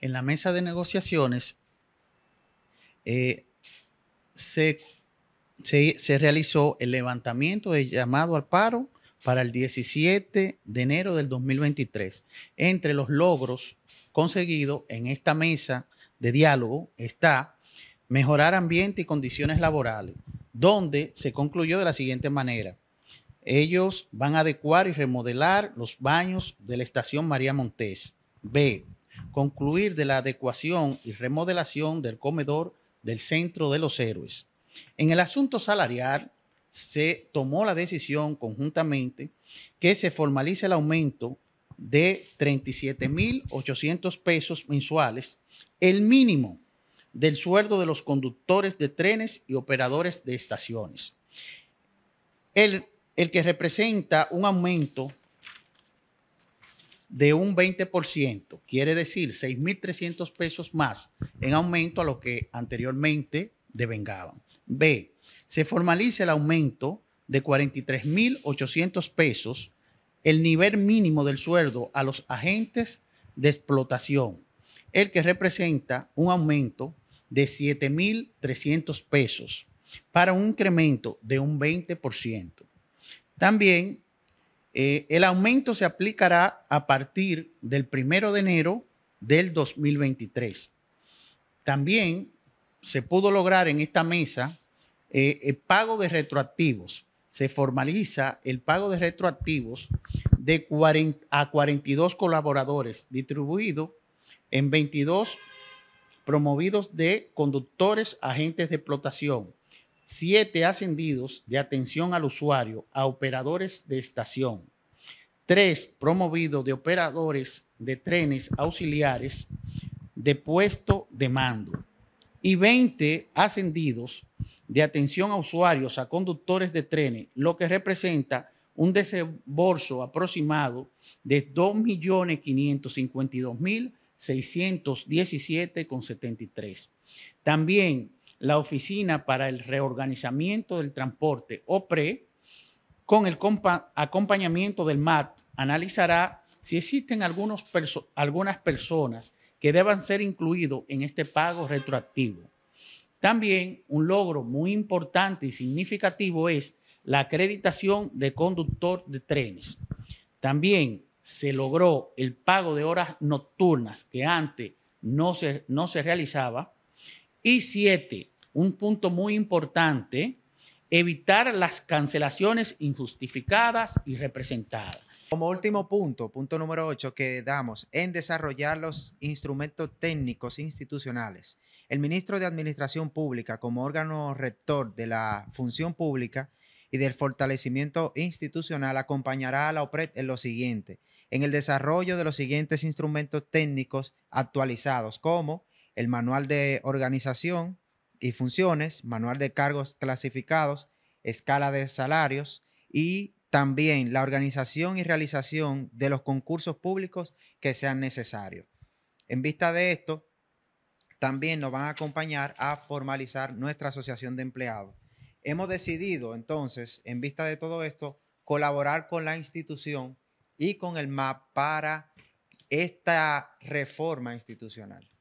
En la mesa de negociaciones eh, se, realizó el levantamiento del llamado al paro para el 17 de enero del 2023. Entre los logros conseguidos en esta mesa de diálogo está mejorar ambiente y condiciones laborales, donde se concluyó de la siguiente manera. Ellos van a adecuar y remodelar los baños de la estación María Montés. B. Concluir de la adecuación y remodelación del comedor del Centro de los Héroes. En el asunto salarial, se tomó la decisión conjuntamente que se formalice el aumento de 37.800 pesos mensuales, el mínimo del sueldo de los conductores de trenes y operadores de estaciones. El el que representa un aumento de un 20%, quiere decir 6.300 pesos más en aumento a lo que anteriormente devengaban. B, se formaliza el aumento de 43.800 pesos, el nivel mínimo del sueldo a los agentes de explotación, el que representa un aumento de 7.300 pesos para un incremento de un 20%. También eh, el aumento se aplicará a partir del primero de enero del 2023. También se pudo lograr en esta mesa eh, el pago de retroactivos. Se formaliza el pago de retroactivos de a 42 colaboradores distribuidos en 22 promovidos de conductores, agentes de explotación, Siete ascendidos de atención al usuario a operadores de estación. Tres promovidos de operadores de trenes auxiliares de puesto de mando. Y 20 ascendidos de atención a usuarios, a conductores de trenes, lo que representa un desembolso aproximado de 2.552.617,73. También la Oficina para el Reorganizamiento del Transporte, OPRE, con el acompañamiento del MAT, analizará si existen algunas personas que deban ser incluidos en este pago retroactivo. También un logro muy importante y significativo es la acreditación de conductor de trenes. También se logró el pago de horas nocturnas que antes no se, no se realizaba. Y siete, un punto muy importante, evitar las cancelaciones injustificadas y representadas. Como último punto, punto número 8, que damos en desarrollar los instrumentos técnicos institucionales. El ministro de Administración Pública, como órgano rector de la función pública y del fortalecimiento institucional, acompañará a la OPRED en lo siguiente, en el desarrollo de los siguientes instrumentos técnicos actualizados, como el manual de organización, y funciones, manual de cargos clasificados, escala de salarios y también la organización y realización de los concursos públicos que sean necesarios. En vista de esto, también nos van a acompañar a formalizar nuestra asociación de empleados. Hemos decidido entonces, en vista de todo esto, colaborar con la institución y con el MAP para esta reforma institucional.